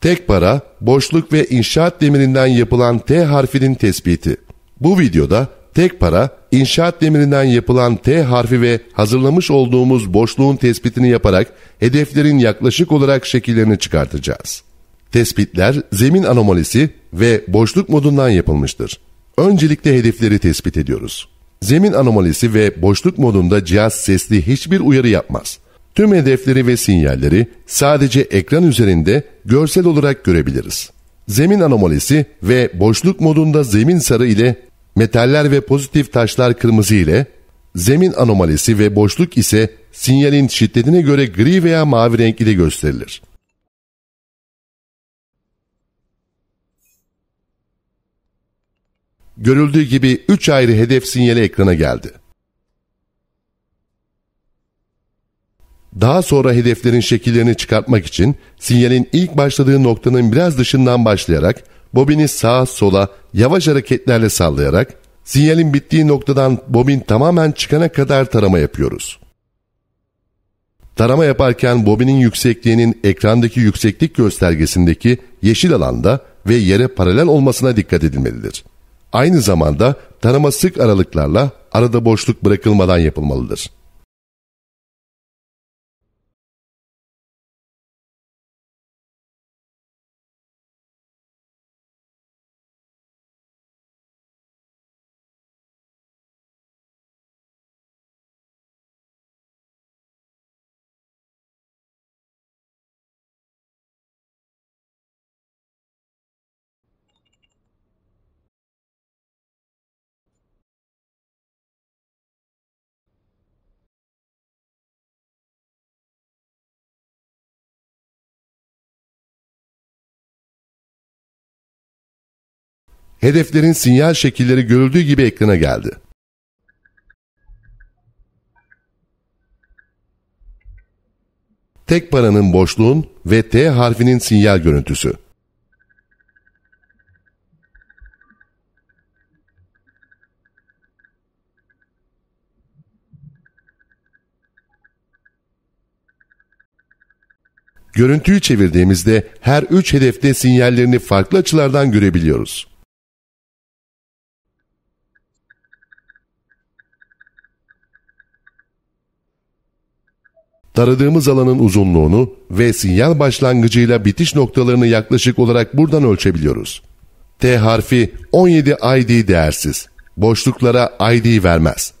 Tek para, boşluk ve inşaat demirinden yapılan T harfinin tespiti. Bu videoda tek para, inşaat demirinden yapılan T harfi ve hazırlamış olduğumuz boşluğun tespitini yaparak hedeflerin yaklaşık olarak şekillerini çıkartacağız. Tespitler zemin anomalisi ve boşluk modundan yapılmıştır. Öncelikle hedefleri tespit ediyoruz. Zemin anomalisi ve boşluk modunda cihaz sesli hiçbir uyarı yapmaz. Tüm hedefleri ve sinyalleri sadece ekran üzerinde görsel olarak görebiliriz. Zemin anomalisi ve boşluk modunda zemin sarı ile metaller ve pozitif taşlar kırmızı ile zemin anomalisi ve boşluk ise sinyalin şiddetine göre gri veya mavi renk ile gösterilir. Görüldüğü gibi 3 ayrı hedef sinyali ekrana geldi. Daha sonra hedeflerin şekillerini çıkartmak için sinyalin ilk başladığı noktanın biraz dışından başlayarak bobini sağa sola yavaş hareketlerle sallayarak sinyalin bittiği noktadan bobin tamamen çıkana kadar tarama yapıyoruz. Tarama yaparken bobinin yüksekliğinin ekrandaki yükseklik göstergesindeki yeşil alanda ve yere paralel olmasına dikkat edilmelidir. Aynı zamanda tarama sık aralıklarla arada boşluk bırakılmadan yapılmalıdır. hedeflerin sinyal şekilleri görüldüğü gibi ekrana geldi. Tek paranın boşluğun ve T harfinin sinyal görüntüsü. Görüntüyü çevirdiğimizde her üç hedefte sinyallerini farklı açılardan görebiliyoruz. Taradığımız alanın uzunluğunu ve sinyal başlangıcıyla bitiş noktalarını yaklaşık olarak buradan ölçebiliyoruz. T harfi 17 ID değersiz. Boşluklara ID vermez.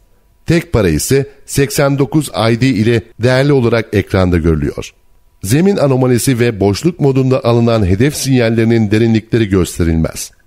Tek para ise 89 ID ile değerli olarak ekranda görülüyor. Zemin anomalisi ve boşluk modunda alınan hedef sinyallerinin derinlikleri gösterilmez.